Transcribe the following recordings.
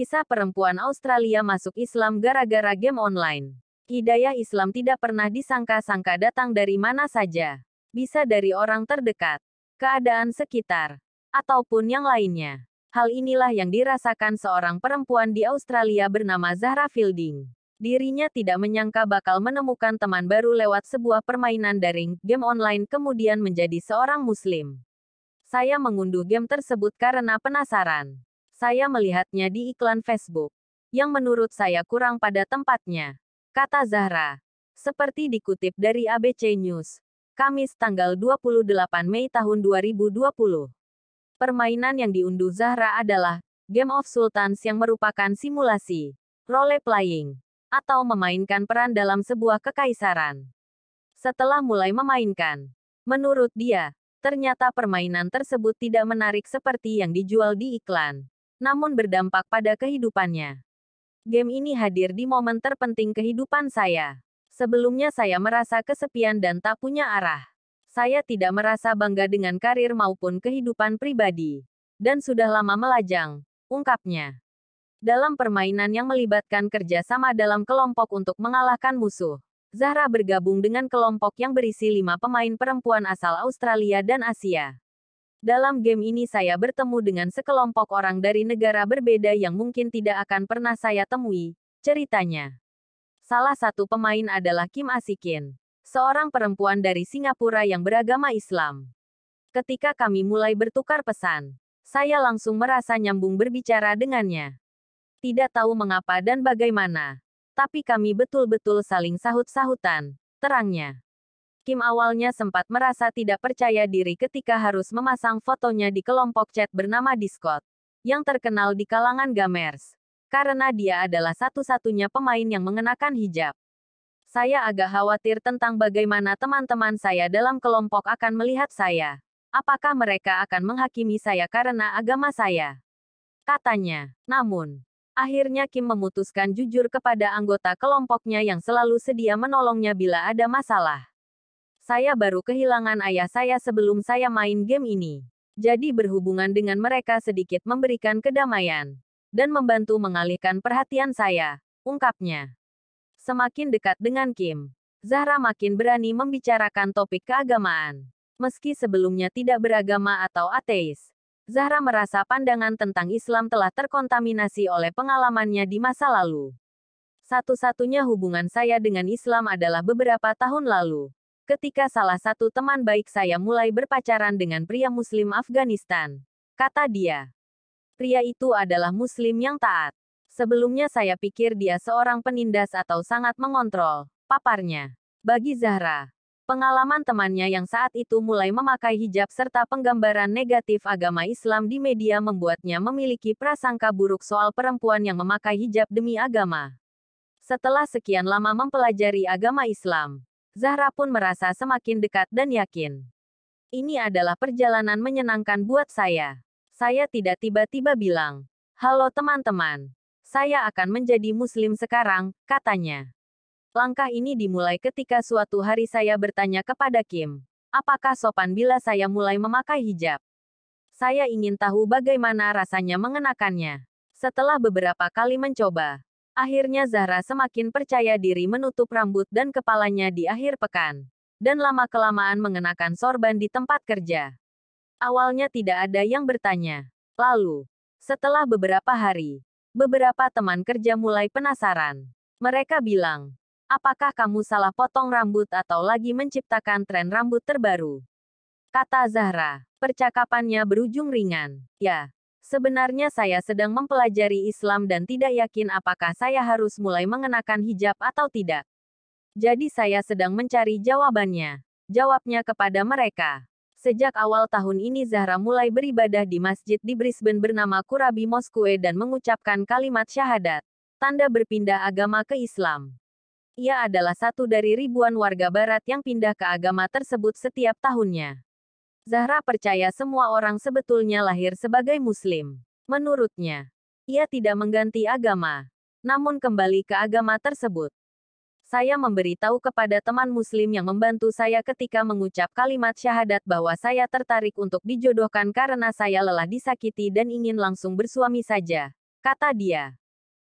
Kisah perempuan Australia masuk Islam gara-gara game online. Hidayah Islam tidak pernah disangka-sangka datang dari mana saja. Bisa dari orang terdekat, keadaan sekitar, ataupun yang lainnya. Hal inilah yang dirasakan seorang perempuan di Australia bernama Zahra Fielding. Dirinya tidak menyangka bakal menemukan teman baru lewat sebuah permainan daring, game online kemudian menjadi seorang muslim. Saya mengunduh game tersebut karena penasaran. Saya melihatnya di iklan Facebook. Yang menurut saya kurang pada tempatnya. Kata Zahra. Seperti dikutip dari ABC News. Kamis tanggal 28 Mei tahun 2020. Permainan yang diunduh Zahra adalah Game of Sultans yang merupakan simulasi, role playing, atau memainkan peran dalam sebuah kekaisaran. Setelah mulai memainkan, menurut dia, ternyata permainan tersebut tidak menarik seperti yang dijual di iklan namun berdampak pada kehidupannya. Game ini hadir di momen terpenting kehidupan saya. Sebelumnya saya merasa kesepian dan tak punya arah. Saya tidak merasa bangga dengan karir maupun kehidupan pribadi. Dan sudah lama melajang, ungkapnya. Dalam permainan yang melibatkan kerja sama dalam kelompok untuk mengalahkan musuh, Zahra bergabung dengan kelompok yang berisi lima pemain perempuan asal Australia dan Asia. Dalam game ini saya bertemu dengan sekelompok orang dari negara berbeda yang mungkin tidak akan pernah saya temui, ceritanya. Salah satu pemain adalah Kim Asikin, seorang perempuan dari Singapura yang beragama Islam. Ketika kami mulai bertukar pesan, saya langsung merasa nyambung berbicara dengannya. Tidak tahu mengapa dan bagaimana, tapi kami betul-betul saling sahut-sahutan, terangnya. Kim awalnya sempat merasa tidak percaya diri ketika harus memasang fotonya di kelompok chat bernama Discord, yang terkenal di kalangan gamers. Karena dia adalah satu-satunya pemain yang mengenakan hijab. Saya agak khawatir tentang bagaimana teman-teman saya dalam kelompok akan melihat saya. Apakah mereka akan menghakimi saya karena agama saya? Katanya. Namun, akhirnya Kim memutuskan jujur kepada anggota kelompoknya yang selalu sedia menolongnya bila ada masalah. Saya baru kehilangan ayah saya sebelum saya main game ini. Jadi berhubungan dengan mereka sedikit memberikan kedamaian. Dan membantu mengalihkan perhatian saya, ungkapnya. Semakin dekat dengan Kim, Zahra makin berani membicarakan topik keagamaan. Meski sebelumnya tidak beragama atau ateis, Zahra merasa pandangan tentang Islam telah terkontaminasi oleh pengalamannya di masa lalu. Satu-satunya hubungan saya dengan Islam adalah beberapa tahun lalu, ketika salah satu teman baik saya mulai berpacaran dengan pria Muslim Afghanistan. Kata dia, pria itu adalah Muslim yang taat. Sebelumnya saya pikir dia seorang penindas atau sangat mengontrol. Paparnya, bagi Zahra, pengalaman temannya yang saat itu mulai memakai hijab serta penggambaran negatif agama Islam di media membuatnya memiliki prasangka buruk soal perempuan yang memakai hijab demi agama. Setelah sekian lama mempelajari agama Islam, Zahra pun merasa semakin dekat dan yakin. Ini adalah perjalanan menyenangkan buat saya. Saya tidak tiba-tiba bilang, "Halo teman-teman, saya akan menjadi muslim sekarang," katanya. Langkah ini dimulai ketika suatu hari saya bertanya kepada Kim, "Apakah sopan bila saya mulai memakai hijab?" Saya ingin tahu bagaimana rasanya mengenakannya. Setelah beberapa kali mencoba, Akhirnya Zahra semakin percaya diri menutup rambut dan kepalanya di akhir pekan. Dan lama-kelamaan mengenakan sorban di tempat kerja. Awalnya tidak ada yang bertanya. Lalu, setelah beberapa hari, beberapa teman kerja mulai penasaran. Mereka bilang, apakah kamu salah potong rambut atau lagi menciptakan tren rambut terbaru? Kata Zahra, percakapannya berujung ringan. Ya, Sebenarnya saya sedang mempelajari Islam dan tidak yakin apakah saya harus mulai mengenakan hijab atau tidak. Jadi saya sedang mencari jawabannya. Jawabnya kepada mereka. Sejak awal tahun ini Zahra mulai beribadah di masjid di Brisbane bernama Kurabi Moskwe dan mengucapkan kalimat syahadat. Tanda berpindah agama ke Islam. Ia adalah satu dari ribuan warga barat yang pindah ke agama tersebut setiap tahunnya. Zahra percaya semua orang sebetulnya lahir sebagai Muslim. Menurutnya, ia tidak mengganti agama, namun kembali ke agama tersebut. Saya memberitahu kepada teman Muslim yang membantu saya ketika mengucap kalimat syahadat bahwa saya tertarik untuk dijodohkan karena saya lelah disakiti dan ingin langsung bersuami saja, kata dia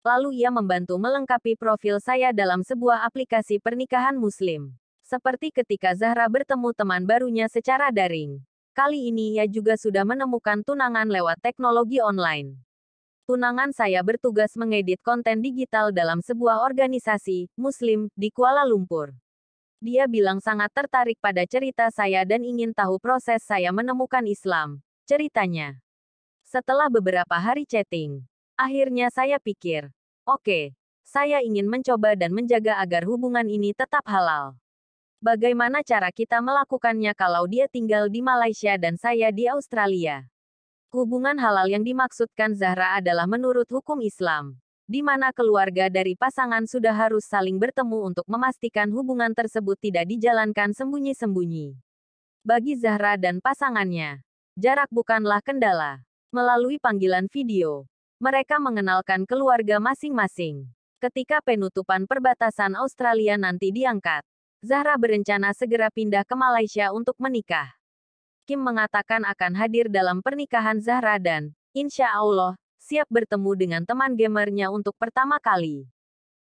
lalu ia membantu melengkapi profil saya dalam sebuah aplikasi pernikahan Muslim. Seperti ketika Zahra bertemu teman barunya secara daring. Kali ini ia juga sudah menemukan tunangan lewat teknologi online. Tunangan saya bertugas mengedit konten digital dalam sebuah organisasi Muslim di Kuala Lumpur. Dia bilang sangat tertarik pada cerita saya dan ingin tahu proses saya menemukan Islam. Ceritanya. Setelah beberapa hari chatting, akhirnya saya pikir, oke, okay, saya ingin mencoba dan menjaga agar hubungan ini tetap halal. Bagaimana cara kita melakukannya kalau dia tinggal di Malaysia dan saya di Australia? Hubungan halal yang dimaksudkan Zahra adalah menurut hukum Islam, di mana keluarga dari pasangan sudah harus saling bertemu untuk memastikan hubungan tersebut tidak dijalankan sembunyi-sembunyi. Bagi Zahra dan pasangannya, jarak bukanlah kendala. Melalui panggilan video, mereka mengenalkan keluarga masing-masing. Ketika penutupan perbatasan Australia nanti diangkat, Zahra berencana segera pindah ke Malaysia untuk menikah. Kim mengatakan akan hadir dalam pernikahan Zahra dan, insya Allah, siap bertemu dengan teman gamernya untuk pertama kali.